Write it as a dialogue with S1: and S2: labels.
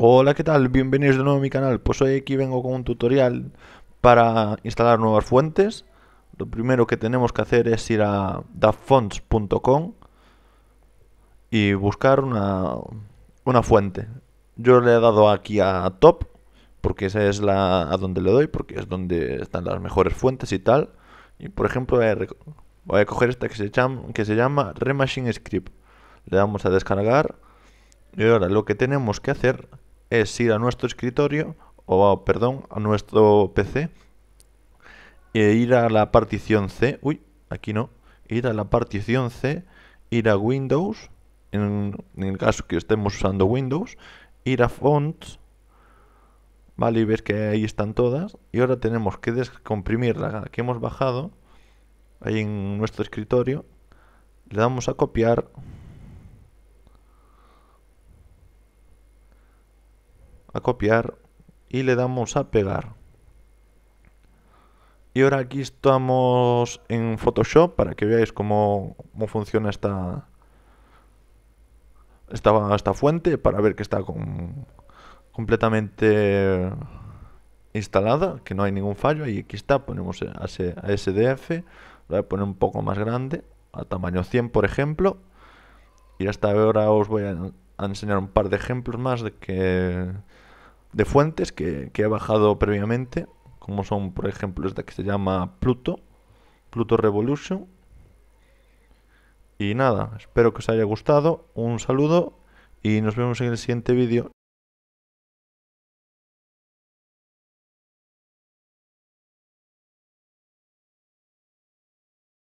S1: Hola, ¿qué tal? Bienvenidos de nuevo a mi canal. Pues hoy aquí vengo con un tutorial para instalar nuevas fuentes. Lo primero que tenemos que hacer es ir a dafonts.com y buscar una, una, fuente. Yo le he dado aquí a top, porque esa es la a donde le doy, porque es donde están las mejores fuentes y tal. Y por ejemplo voy a coger esta que se llama, que se llama Remachine Script. Le damos a descargar. Y ahora lo que tenemos que hacer es ir a nuestro escritorio, o perdón, a nuestro PC, e ir a la partición C, uy, aquí no, ir a la partición C, ir a Windows, en, en el caso que estemos usando Windows, ir a Fonts, Vale, y ves que ahí están todas. Y ahora tenemos que descomprimir la que hemos bajado. Ahí en nuestro escritorio. Le damos a copiar. a copiar y le damos a pegar. Y ahora aquí estamos en Photoshop para que veáis cómo, funciona esta, esta, esta, fuente para ver que está completamente instalada, que no hay ningún fallo. Y aquí está, ponemos a, SDF, voy a poner un poco más grande, a tamaño 100 por ejemplo. Y hasta ahora os voy a a enseñar un par de ejemplos más de, que, de fuentes que, que he bajado previamente, como son, por ejemplo, esta que se llama Pluto, Pluto Revolution. Y nada, espero que os haya gustado, un saludo y nos vemos en el siguiente vídeo.